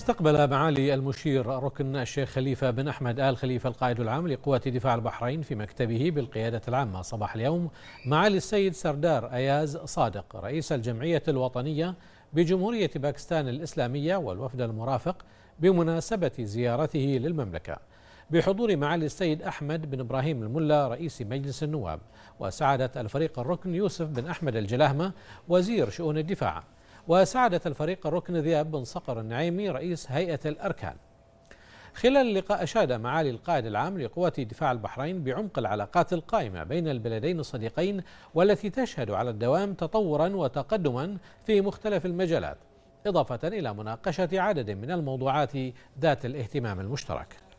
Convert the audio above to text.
استقبل معالي المشير ركن الشيخ خليفة بن أحمد آل خليفة القائد العام لقوات دفاع البحرين في مكتبه بالقيادة العامة صباح اليوم معالي السيد سردار أياز صادق رئيس الجمعية الوطنية بجمهورية باكستان الإسلامية والوفد المرافق بمناسبة زيارته للمملكة بحضور معالي السيد أحمد بن إبراهيم الملا رئيس مجلس النواب وسعادة الفريق الركن يوسف بن أحمد الجلاهمة وزير شؤون الدفاع وساعدت الفريق الركن ذياب بن صقر النعيمي رئيس هيئة الأركان خلال اللقاء أشاد معالي القائد العام لقوات دفاع البحرين بعمق العلاقات القائمة بين البلدين الصديقين والتي تشهد على الدوام تطورا وتقدما في مختلف المجالات إضافة إلى مناقشة عدد من الموضوعات ذات الاهتمام المشترك